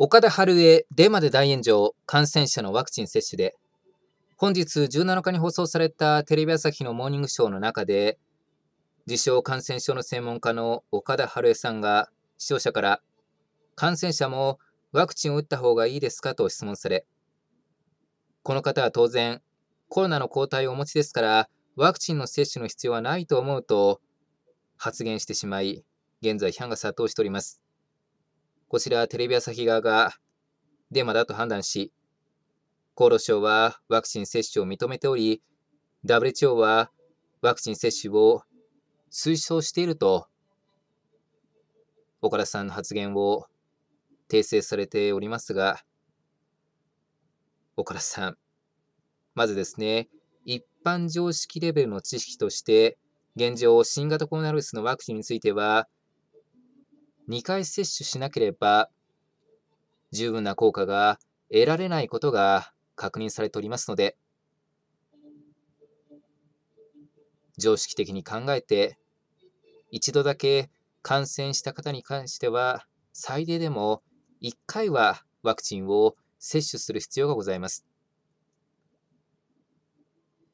岡田春江デマで大炎上感染者のワクチン接種で本日17日に放送されたテレビ朝日のモーニングショーの中で自称感染症の専門家の岡田春江さんが視聴者から感染者もワクチンを打った方がいいですかと質問されこの方は当然コロナの抗体をお持ちですからワクチンの接種の必要はないと思うと発言してしまい現在批判が殺到しておりますこちらテレビ朝日側がデマだと判断し、厚労省はワクチン接種を認めており、WHO はワクチン接種を推奨していると、岡田さんの発言を訂正されておりますが、岡田さん、まずですね、一般常識レベルの知識として、現状、新型コロナウイルスのワクチンについては、2回接種しなければ十分な効果が得られないことが確認されておりますので常識的に考えて一度だけ感染した方に関しては最低でも1回はワクチンを接種する必要がございます。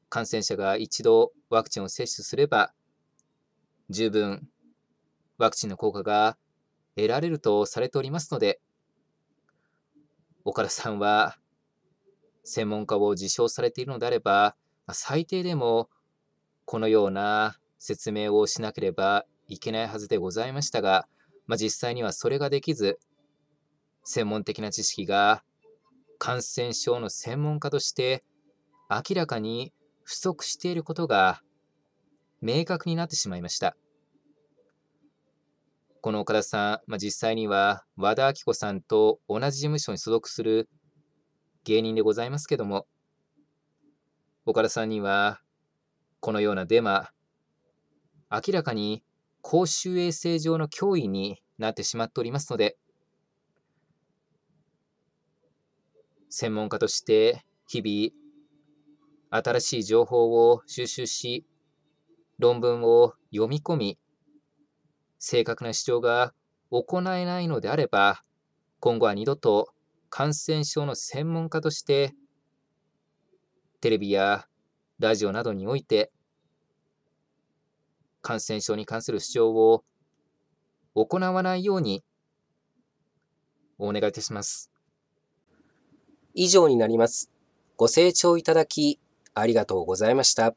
感染者が一度ワクチンを接種すれば十分ワクチンの効果が得られるとされておりますので、岡田さんは専門家を自称されているのであれば、最低でもこのような説明をしなければいけないはずでございましたが、まあ、実際にはそれができず、専門的な知識が感染症の専門家として明らかに不足していることが明確になってしまいました。この岡田さん、まあ、実際には和田アキ子さんと同じ事務所に所属する芸人でございますけども、岡田さんには、このようなデマ、明らかに公衆衛生上の脅威になってしまっておりますので、専門家として日々、新しい情報を収集し、論文を読み込み、正確な主張が行えないのであれば、今後は二度と感染症の専門家として、テレビやラジオなどにおいて、感染症に関する主張を行わないようにお願いいたします。以上になります。ご清聴いただきありがとうございました。